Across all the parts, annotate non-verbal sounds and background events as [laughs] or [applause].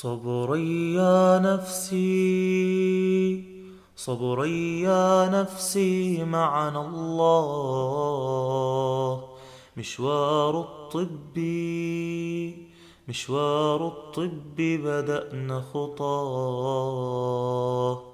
صبري يا نفسي صبري يا نفسي معنا الله مشوار الطب مشوار الطب بدأنا خطاه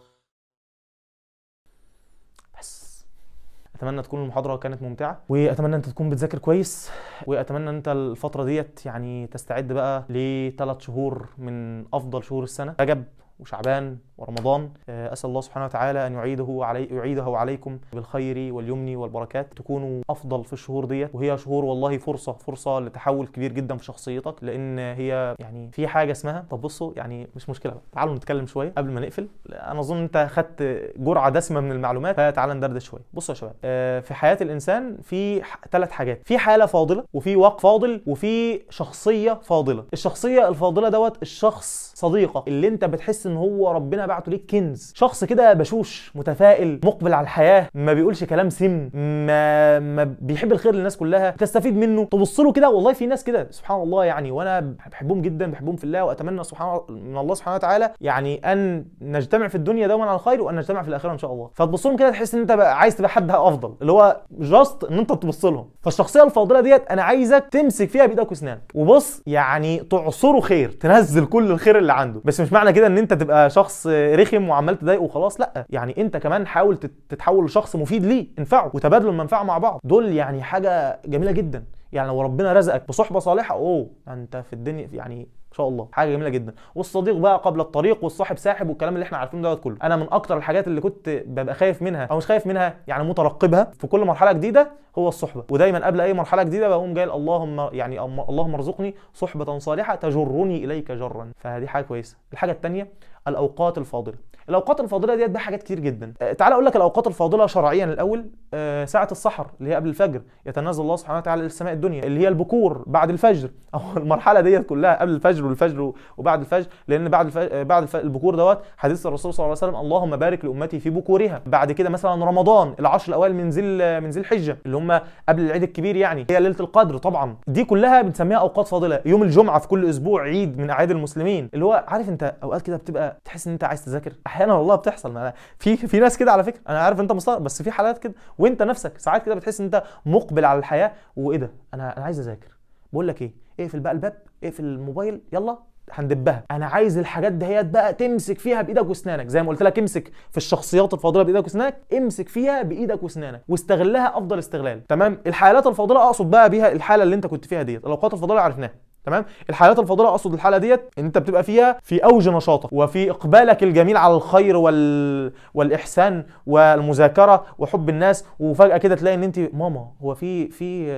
اتمنى تكون المحاضره كانت ممتعه واتمنى انت تكون بتذاكر كويس واتمنى انت الفتره ديت يعني تستعد بقى لثلاث شهور من افضل شهور السنه رجب وشعبان ورمضان آه، أسأل الله سبحانه وتعالى أن يعيده علي يعيده عليكم بالخير واليمن والبركات تكونوا أفضل في الشهور ديت وهي شهور والله فرصة فرصة لتحول كبير جدا في شخصيتك لأن هي يعني في حاجة اسمها طب بصوا يعني مش مشكلة بقى تعالوا نتكلم شوية قبل ما نقفل أنا أظن أنت خدت جرعة دسمة من المعلومات فتعالى ندردش شوية بصوا يا شباب آه، في حياة الإنسان في ثلاث حاجات في حالة فاضلة وفي وقت فاضل وفي شخصية فاضلة الشخصية الفاضلة دوت الشخص صديقك اللي أنت بتحس إن هو ربنا بعته ليك كنز شخص كده بشوش متفائل مقبل على الحياه ما بيقولش كلام سم ما ما بيحب الخير للناس كلها تستفيد منه تبص له كده والله في ناس كده سبحان الله يعني وانا بحبهم جدا بحبهم في الله واتمنى سبحان من الله سبحانه وتعالى يعني ان نجتمع في الدنيا دوما على الخير وان نجتمع في الاخره ان شاء الله فتبص لهم كده تحس ان انت بقى عايز تبقى حد افضل اللي هو جاست ان انت تبص لهم فالشخصيه الفاضله ديت انا عايزك تمسك فيها بايدك واسنانك وبص يعني تعصره خير تنزل كل الخير اللي عنده بس مش معنى كده ان انت تبقى شخص رخم وعمال تضايقه وخلاص لا يعني انت كمان حاول تتحول لشخص مفيد ليه انفعه وتبادلوا المنفعه مع بعض دول يعني حاجه جميله جدا يعني لو ربنا رزقك بصحبه صالحه اوه انت في الدنيا يعني ان شاء الله حاجه جميله جدا والصديق بقى قبل الطريق والصاحب ساحب والكلام اللي احنا عارفينه دوت كله انا من اكتر الحاجات اللي كنت ببقى خايف منها او مش خايف منها يعني مترقبها في كل مرحله جديده هو الصحبه ودايما قبل اي مرحله جديده بقوم جاي اللهم يعني اللهم ارزقني صحبه صالحه تجرني اليك جرا فدي حاجه كويسه الحاجه الثانيه الاوقات الفاضله الاوقات الفاضله ديت بقى حاجات كتير جدا أه، تعال اقول لك الاوقات الفاضله شرعيا الاول آه، ساعة السحر اللي هي قبل الفجر يتنزل الله سبحانه وتعالى للسماء الدنيا اللي هي البكور بعد الفجر [laughs] او المرحلة ديت كلها قبل الفجر والفجر وبعد الفجر لان بعد الفجر آه، بعد الفجر البكور دوت حديث الرسول صلى الله عليه وسلم اللهم بارك لامتي في بكورها بعد كده مثلا رمضان العشر الاوائل من ذي من ذي الحجة اللي هم قبل العيد الكبير يعني هي ليلة القدر طبعا دي كلها بنسميها اوقات فاضلة يوم الجمعة في كل اسبوع عيد من اعياد المسلمين اللي هو عارف انت اوقات كده بتبقى تحس ان انت عايز تذاكر احيانا والله بتحصل في في ناس كده على فكرة انا عارف انت مستغرب بس في حالات كده وانت نفسك ساعات كده بتحس ان انت مقبل على الحياه وايه ده انا انا عايز اذاكر بقول لك ايه اقفل بقى الباب اقفل الموبايل يلا هندبها انا عايز الحاجات دهيت بقى تمسك فيها بايدك واسنانك زي ما قلت لك امسك في الشخصيات الفاضله بايدك واسنانك امسك فيها بايدك واسنانك واستغلها افضل استغلال تمام الحالات الفاضله اقصد بقى بيها الحاله اللي انت كنت فيها ديت الاوقات الفاضله عرفناها تمام الحالات الفاضله اقصد الحاله ديت ان انت بتبقى فيها في اوج نشاطك وفي اقبالك الجميل على الخير وال... والاحسان والمذاكره وحب الناس وفجاه كده تلاقي ان انت ماما هو في في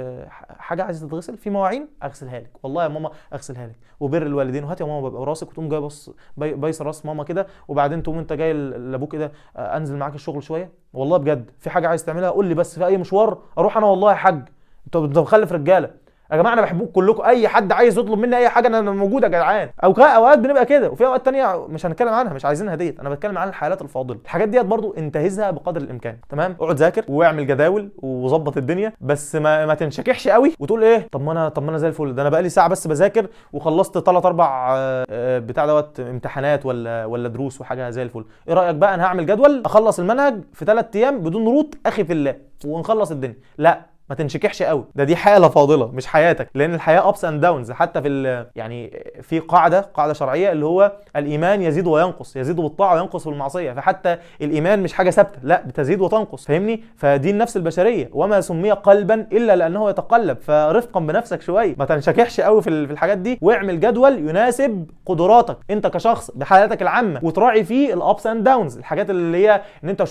حاجه عايزه تتغسل في مواعين اغسلها لك والله يا ماما اغسلها لك وبر الوالدين وهات يا ماما ببقى راسك وتقوم جاي بص بايص راس ماما كده وبعدين تقوم انت جاي لابوك كده آه، انزل معاك الشغل شويه والله بجد في حاجه عايز تعملها قول لي بس في اي مشوار اروح انا والله يا حاج انت مخلف رجاله يا جماعه انا بحبوك كلكم اي حد عايز يطلب مني اي حاجه انا موجود يا جدعان او اوقات بنبقى كده وفي اوقات تانية مش هنتكلم عنها مش عايزينها ديت انا بتكلم عن الحالات الفاضله الحاجات ديت برضو انتهزها بقدر الامكان تمام اقعد ذاكر واعمل جداول وظبط الدنيا بس ما, ما تنشكحش قوي وتقول ايه طب ما انا طب ما انا زي الفل ده انا بقالي ساعه بس بذاكر وخلصت ثلاث اربع آه، آه، بتاع دوت امتحانات ولا ولا دروس وحاجه زي الفل ايه رايك بقى انا هعمل جدول اخلص المنهج في ثلاث ايام بدون روت اخي في الله ونخلص الدنيا لا ما تنشكحش قوي ده دي حاله فاضله مش حياتك لان الحياه ابس اند داونز حتى في يعني في قاعده قاعده شرعيه اللي هو الايمان يزيد وينقص يزيد بالطاعه وينقص بالمعصيه فحتى الايمان مش حاجه ثابته لا بتزيد وتنقص فاهمني فدي النفس البشريه وما سمي قلبا الا لانه يتقلب فرفقا بنفسك شويه ما تنشكحش قوي في الحاجات دي واعمل جدول يناسب قدراتك انت كشخص بحالاتك العامه وتراعي فيه الابس اند داونز الحاجات اللي هي ان انت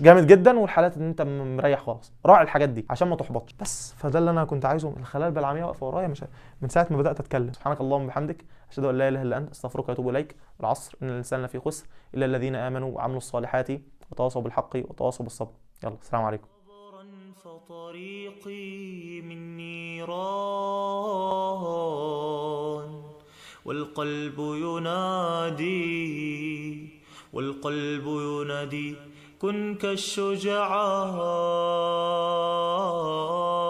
جامد جدا والحالات ان انت مريح خالص راعي الحاجات دي عشان ما تحبط احبطش بس فده اللي انا كنت عايزه من خلال البلعميه واقفه ورايا مش من ساعه ما بدات اتكلم سبحانك اللهم وبحمدك اشهد ان لا اله الا انت استغفرك واتوب اليك والعصر ان الانسان في خسر الا الذين امنوا وعملوا الصالحات وتواصوا بالحق وتواصوا بالصبر يلا السلام عليكم فطريقي من نيران والقلب ينادي والقلب ينادي كن كالشجعان